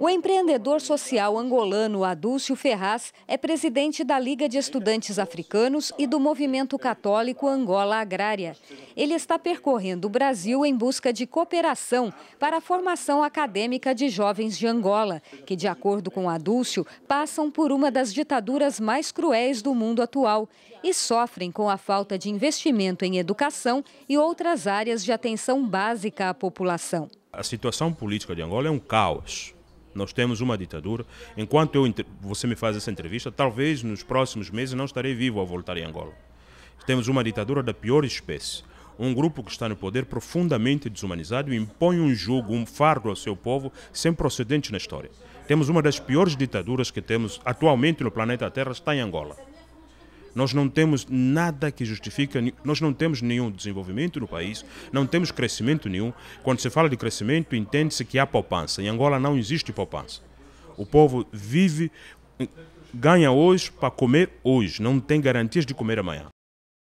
O empreendedor social angolano Adúlcio Ferraz é presidente da Liga de Estudantes Africanos e do Movimento Católico Angola Agrária. Ele está percorrendo o Brasil em busca de cooperação para a formação acadêmica de jovens de Angola, que, de acordo com Adúlcio, passam por uma das ditaduras mais cruéis do mundo atual e sofrem com a falta de investimento em educação e outras áreas de atenção básica à população. A situação política de Angola é um caos nós temos uma ditadura. Enquanto eu, você me faz essa entrevista, talvez nos próximos meses não estarei vivo ao voltar em Angola. Temos uma ditadura da pior espécie. Um grupo que está no poder profundamente desumanizado impõe um jugo, um fardo ao seu povo sem procedentes na história. Temos uma das piores ditaduras que temos atualmente no planeta Terra, está em Angola. Nós não temos nada que justifica, nós não temos nenhum desenvolvimento no país, não temos crescimento nenhum. Quando se fala de crescimento, entende-se que há poupança. Em Angola não existe poupança. O povo vive, ganha hoje para comer hoje, não tem garantias de comer amanhã.